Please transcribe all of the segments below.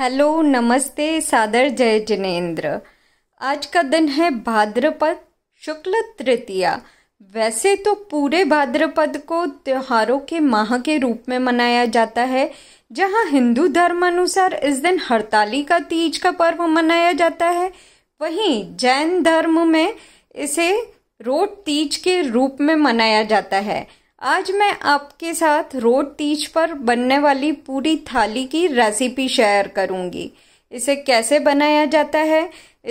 hello नमस्ते सादर जय जिनेन्द्र आज का दिन है भाद्रपद शुक्ल तृतीया वैसे तो पूरे भाद्रपद को त्योहारों के माह के रूप में मनाया जाता है जहां हिंदू धर्म अनुसार इस दिन हड़ताली का तीज का पर्व मनाया जाता है वहीं जैन धर्म में इसे रोट तीज के रूप में मनाया जाता है आज मैं आपके साथ रोड तीज पर बनने वाली पूरी थाली की रेसिपी शेयर करूंगी इसे कैसे बनाया जाता है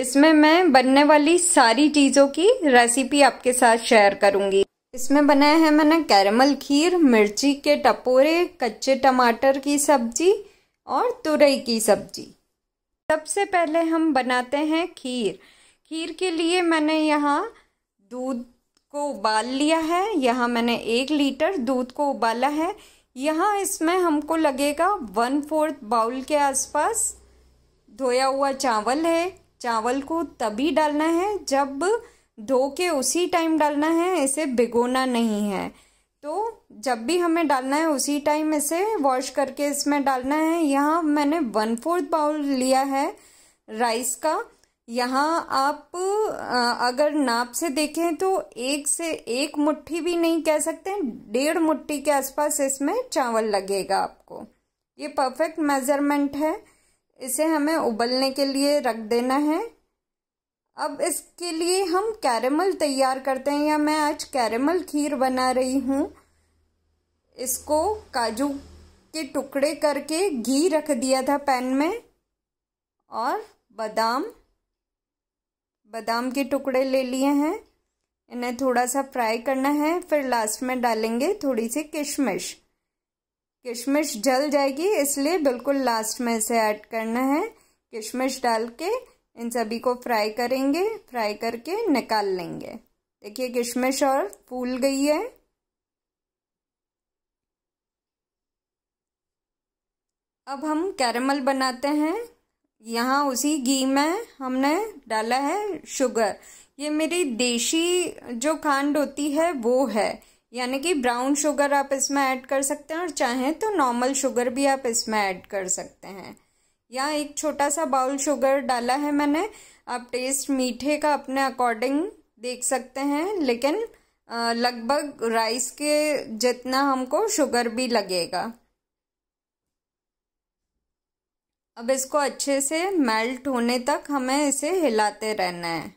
इसमें मैं बनने वाली सारी चीज़ों की रेसिपी आपके साथ शेयर करूंगी इसमें बनाया है मैंने कैरमल खीर मिर्ची के टपोरे कच्चे टमाटर की सब्जी और तुरई की सब्जी सबसे पहले हम बनाते हैं खीर खीर के लिए मैंने यहाँ दूध को उबाल लिया है यहाँ मैंने एक लीटर दूध को उबाला है यहाँ इसमें हमको लगेगा वन फोर्थ बाउल के आसपास धोया हुआ चावल है चावल को तभी डालना है जब धो के उसी टाइम डालना है इसे भिगोना नहीं है तो जब भी हमें डालना है उसी टाइम इसे वॉश करके इसमें डालना है यहाँ मैंने वन फोर्थ बाउल लिया है राइस का यहाँ आप अगर नाप से देखें तो एक से एक मुट्ठी भी नहीं कह सकते डेढ़ मुट्ठी के आसपास इसमें चावल लगेगा आपको ये परफेक्ट मेज़रमेंट है इसे हमें उबलने के लिए रख देना है अब इसके लिए हम कैरेमल तैयार करते हैं या मैं आज कैरेमल खीर बना रही हूँ इसको काजू के टुकड़े करके घी रख दिया था पैन में और बादाम बादाम के टुकड़े ले लिए हैं इन्हें थोड़ा सा फ्राई करना है फिर लास्ट में डालेंगे थोड़ी सी किशमिश किशमिश जल जाएगी इसलिए बिल्कुल लास्ट में इसे ऐड करना है किशमिश डाल के इन सभी को फ्राई करेंगे फ्राई करके निकाल लेंगे देखिए किशमिश और फूल गई है अब हम कैरमल बनाते हैं यहाँ उसी घी में हमने डाला है शुगर ये मेरी देशी जो खांड होती है वो है यानी कि ब्राउन शुगर आप इसमें ऐड कर सकते हैं और चाहें तो नॉर्मल शुगर भी आप इसमें ऐड कर सकते हैं यहाँ एक छोटा सा बाउल शुगर डाला है मैंने आप टेस्ट मीठे का अपने अकॉर्डिंग देख सकते हैं लेकिन लगभग राइस के जितना हमको शुगर भी लगेगा अब इसको अच्छे से मेल्ट होने तक हमें इसे हिलाते रहना है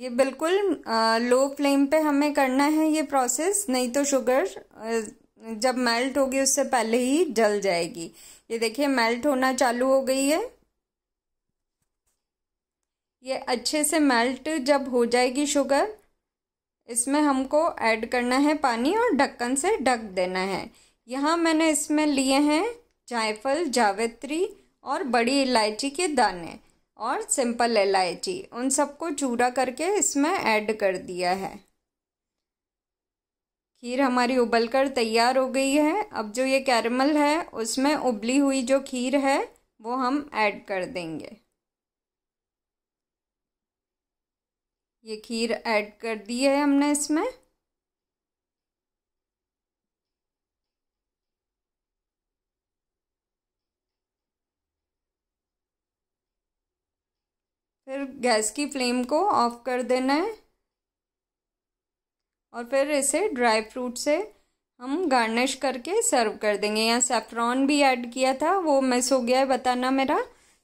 ये बिल्कुल लो फ्लेम पे हमें करना है ये प्रोसेस नहीं तो शुगर जब मेल्ट होगी उससे पहले ही जल जाएगी ये देखिए मेल्ट होना चालू हो गई है ये अच्छे से मेल्ट जब हो जाएगी शुगर इसमें हमको ऐड करना है पानी और ढक्कन से ढक देना है यहाँ मैंने इसमें लिए हैं जायफल जावित्री और बड़ी इलायची के दाने और सिंपल इलायची उन सबको चूरा करके इसमें ऐड कर दिया है खीर हमारी उबल कर तैयार हो गई है अब जो ये कैरमल है उसमें उबली हुई जो खीर है वो हम ऐड कर देंगे ये खीर ऐड कर दी है हमने इसमें फिर गैस की फ्लेम को ऑफ कर देना है और फिर इसे ड्राई फ्रूट से हम गार्निश करके सर्व कर देंगे यहाँ सेफ्रॉन भी ऐड किया था वो मिस हो गया है बताना मेरा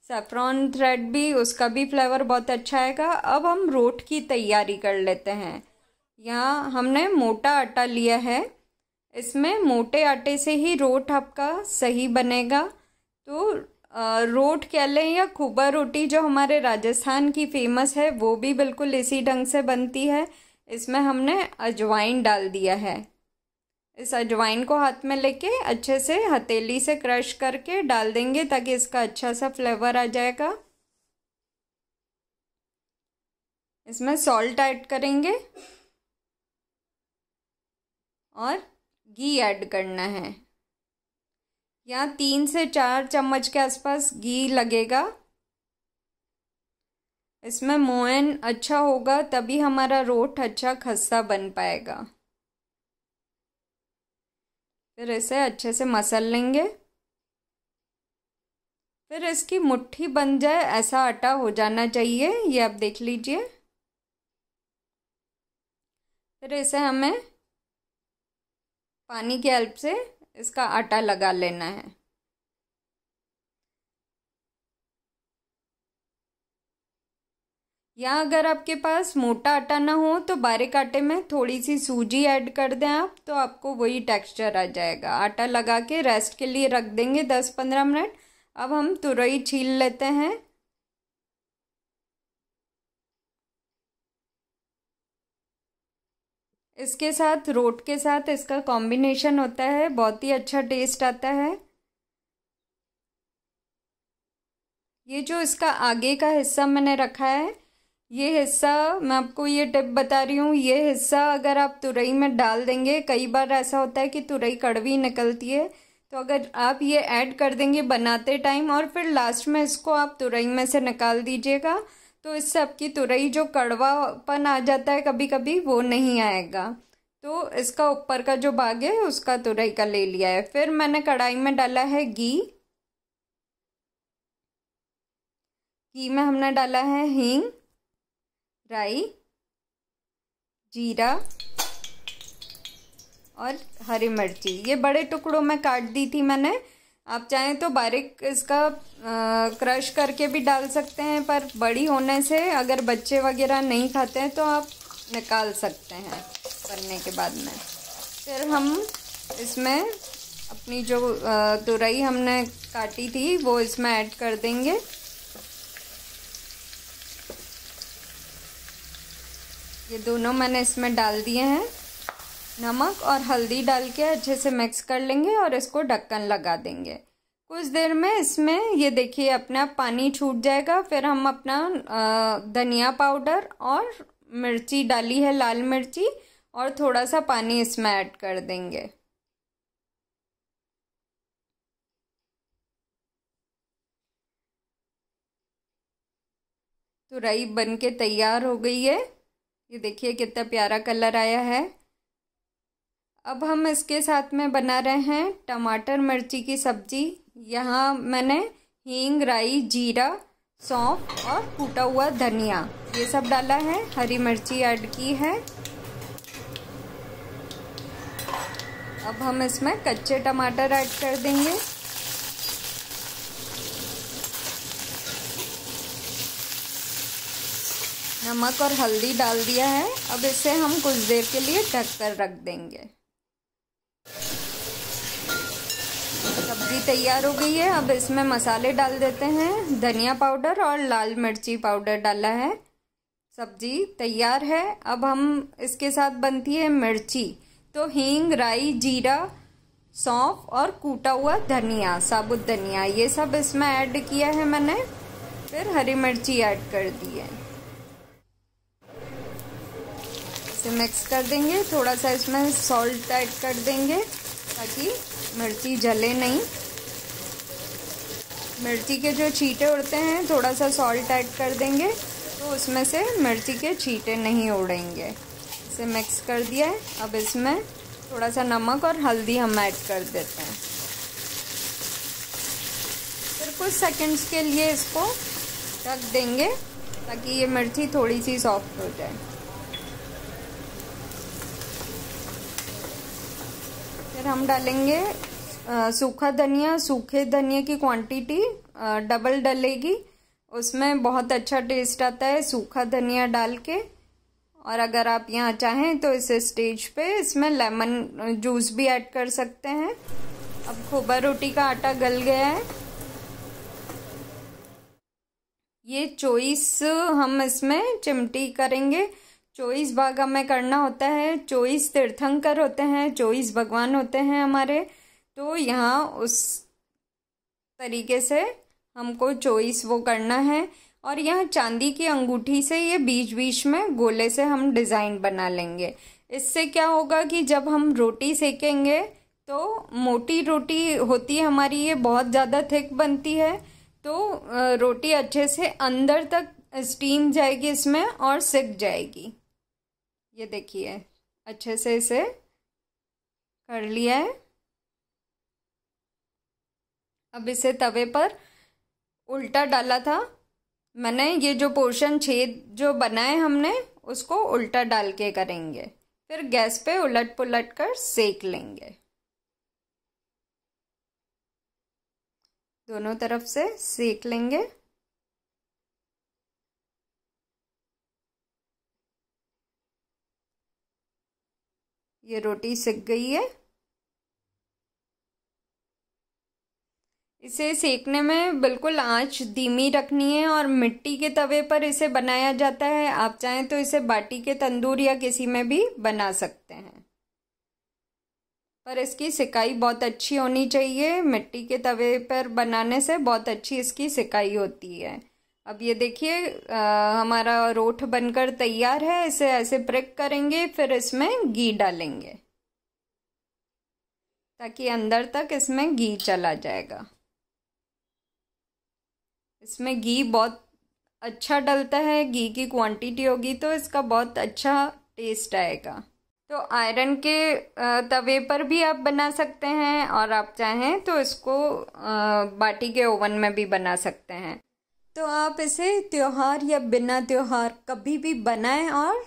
सेफ्रॉन थ्रेड भी उसका भी फ्लेवर बहुत अच्छा आएगा अब हम रोट की तैयारी कर लेते हैं यहाँ हमने मोटा आटा लिया है इसमें मोटे आटे से ही रोट आपका सही बनेगा तो रोट कह लें या खूबा रोटी जो हमारे राजस्थान की फेमस है वो भी बिल्कुल इसी ढंग से बनती है इसमें हमने अजवाइन डाल दिया है इस अजवाइन को हाथ में लेके अच्छे से हथेली से क्रश करके डाल देंगे ताकि इसका अच्छा सा फ्लेवर आ जाएगा इसमें सॉल्ट ऐड करेंगे और घी ऐड करना है यहाँ तीन से चार चम्मच के आसपास घी लगेगा इसमें मोयन अच्छा होगा तभी हमारा रोट अच्छा खस्ता बन पाएगा फिर इसे अच्छे से मसल लेंगे फिर इसकी मुट्ठी बन जाए ऐसा आटा हो जाना चाहिए ये आप देख लीजिए फिर इसे हमें पानी की हेल्प से इसका आटा लगा लेना है या अगर आपके पास मोटा आटा ना हो तो बारीक आटे में थोड़ी सी सूजी ऐड कर दें आप तो आपको वही टेक्सचर आ जाएगा आटा लगा के रेस्ट के लिए रख देंगे दस पंद्रह मिनट अब हम तुरई छील लेते हैं इसके साथ रोट के साथ इसका कॉम्बिनेशन होता है बहुत ही अच्छा टेस्ट आता है ये जो इसका आगे का हिस्सा मैंने रखा है ये हिस्सा मैं आपको ये टिप बता रही हूँ ये हिस्सा अगर आप तुरई में डाल देंगे कई बार ऐसा होता है कि तुरई कड़वी निकलती है तो अगर आप ये ऐड कर देंगे बनाते टाइम और फिर लास्ट में इसको आप तुरई में से निकाल दीजिएगा तो इससे आपकी तुरई जो कड़वापन आ जाता है कभी कभी वो नहीं आएगा तो इसका ऊपर का जो भाग है उसका तुरई का ले लिया है फिर मैंने कढ़ाई में डाला है घी घी में हमने डाला है हींग राई जीरा और हरी मिर्ची ये बड़े टुकड़ों में काट दी थी मैंने आप चाहें तो बारीक इसका क्रश करके भी डाल सकते हैं पर बड़ी होने से अगर बच्चे वगैरह नहीं खाते हैं तो आप निकाल सकते हैं करने के बाद में फिर हम इसमें अपनी जो तुरई हमने काटी थी वो इसमें ऐड कर देंगे ये दोनों मैंने इसमें डाल दिए हैं नमक और हल्दी डाल के अच्छे से मिक्स कर लेंगे और इसको ढक्कन लगा देंगे कुछ देर में इसमें ये देखिए अपना पानी छूट जाएगा फिर हम अपना धनिया पाउडर और मिर्ची डाली है लाल मिर्ची और थोड़ा सा पानी इसमें ऐड कर देंगे तुरई बन के तैयार हो गई है ये देखिए कितना प्यारा कलर आया है अब हम इसके साथ में बना रहे हैं टमाटर मिर्ची की सब्जी यहाँ मैंने हींग राई जीरा सौंफ और कूटा हुआ धनिया ये सब डाला है हरी मिर्ची ऐड की है अब हम इसमें कच्चे टमाटर ऐड कर देंगे नमक और हल्दी डाल दिया है अब इसे हम कुछ देर के लिए ढक कर रख देंगे तैयार हो गई है अब इसमें मसाले डाल देते हैं धनिया पाउडर और लाल मिर्ची पाउडर डाला है सब्जी तैयार है अब हम इसके साथ बनती है मिर्ची तो हींग राई जीरा सौंफ और कूटा हुआ धनिया साबुत धनिया ये सब इसमें ऐड किया है मैंने फिर हरी मिर्ची ऐड कर दी है इसे मिक्स कर देंगे थोड़ा सा इसमें सॉल्ट ऐड कर देंगे ताकि मिर्ची जले नहीं मिर्ची के जो छीटे उड़ते हैं थोड़ा सा सॉल्ट ऐड कर देंगे तो उसमें से मिर्ची के छीटे नहीं उड़ेंगे इसे मिक्स कर दिया है अब इसमें थोड़ा सा नमक और हल्दी हम ऐड कर देते हैं फिर कुछ सेकंड्स के लिए इसको ढक देंगे ताकि ये मिर्ची थोड़ी सी सॉफ्ट हो जाए फिर हम डालेंगे सूखा धनिया सूखे धनिया की क्वांटिटी डबल डलेगी उसमें बहुत अच्छा टेस्ट आता है सूखा धनिया डाल के और अगर आप यहाँ चाहें तो इस स्टेज पे इसमें लेमन जूस भी ऐड कर सकते हैं अब खोबा रोटी का आटा गल गया है ये चोइस हम इसमें चिमटी करेंगे चोइस भाग हमें करना होता है चोइस तीर्थंकर होते हैं चोइस भगवान होते हैं हमारे तो यहाँ उस तरीके से हमको चॉइस वो करना है और यहाँ चांदी की अंगूठी से ये बीच बीच में गोले से हम डिज़ाइन बना लेंगे इससे क्या होगा कि जब हम रोटी सेकेंगे तो मोटी रोटी होती है हमारी ये बहुत ज़्यादा थिक बनती है तो रोटी अच्छे से अंदर तक स्टीम जाएगी इसमें और सिक जाएगी ये देखिए अच्छे से इसे कर लिया है अब इसे तवे पर उल्टा डाला था मैंने ये जो पोर्शन छेद जो बनाए हमने उसको उल्टा डाल के करेंगे फिर गैस पे उलट पुलट कर सेक लेंगे दोनों तरफ से सेक लेंगे ये रोटी सिक गई है इसे सेकने में बिल्कुल आंच धीमी रखनी है और मिट्टी के तवे पर इसे बनाया जाता है आप चाहें तो इसे बाटी के तंदूर या किसी में भी बना सकते हैं पर इसकी सिकाई बहुत अच्छी होनी चाहिए मिट्टी के तवे पर बनाने से बहुत अच्छी इसकी सिकाई होती है अब ये देखिए हमारा रोठ बनकर तैयार है इसे ऐसे प्रेक करेंगे फिर इसमें घी डालेंगे ताकि अंदर तक इसमें घी चला जाएगा इसमें घी बहुत अच्छा डलता है घी की क्वांटिटी होगी तो इसका बहुत अच्छा टेस्ट आएगा तो आयरन के तवे पर भी आप बना सकते हैं और आप चाहें तो इसको बाटी के ओवन में भी बना सकते हैं तो आप इसे त्यौहार या बिना त्यौहार कभी भी बनाएं और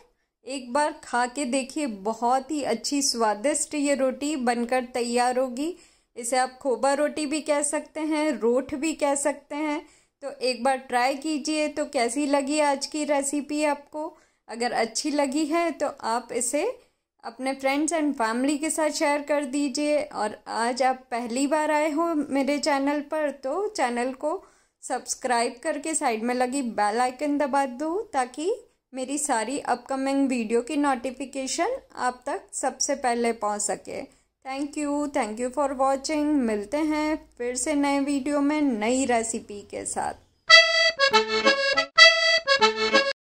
एक बार खा के देखिए बहुत ही अच्छी स्वादिष्ट ये रोटी बनकर तैयार होगी इसे आप खोबा रोटी भी कह सकते हैं रोट भी कह सकते हैं तो एक बार ट्राई कीजिए तो कैसी लगी आज की रेसिपी आपको अगर अच्छी लगी है तो आप इसे अपने फ्रेंड्स एंड फैमिली के साथ शेयर कर दीजिए और आज आप पहली बार आए हो मेरे चैनल पर तो चैनल को सब्सक्राइब करके साइड में लगी बेल आइकन दबा दो ताकि मेरी सारी अपकमिंग वीडियो की नोटिफिकेशन आप तक सबसे पहले पहुंच सके thank you thank you for watching मिलते हैं फिर से नए वीडियो में नई रेसिपी के साथ